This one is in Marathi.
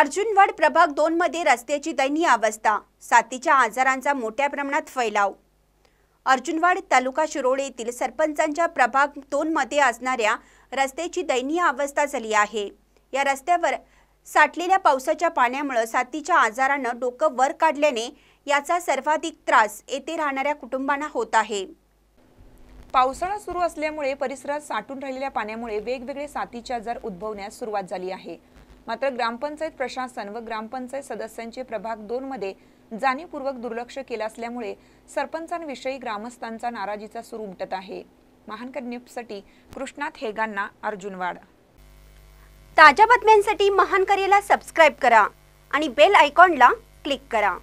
अर्जुनवाड प्रभाग मध्ये रस्त्याची दयनीय अवस्था साथीच्या आजारांचा मोठ्या प्रमाणात फैलाव अर्जुनवाड तालुका शिरोळे येथील सरपंचांच्या प्रभाग मध्ये असणाऱ्या रस्त्याची दयनीय अवस्था झाली आहे या रस्त्यावर साठलेल्या पावसाच्या पाण्यामुळे साथीच्या आजारानं डोकं वर काढल्याने याचा सर्वाधिक त्रास येथे राहणाऱ्या कुटुंबांना होत आहे पावसाळा सुरू असल्यामुळे परिसरात साठून राहिलेल्या पाण्यामुळे वेगवेगळे साथीचे आजार उद्भवण्यास सुरुवात झाली आहे मात्र ग्रामपंचायत प्रशासन व ग्रामपंचायत सदस्यांचे प्रभाग मध्ये जाणीवपूर्वक दुर्लक्ष केलं असल्यामुळे सरपंचांविषयी ग्रामस्थांचा नाराजीचा सूर उमटत आहे महानकर न्यूजसाठी कृष्णाथ हेगांना अर्जुनवाड ताज्या बातम्यांसाठी महानकरेला सबस्क्राईब करा आणि बेल आयकॉनला क्लिक करा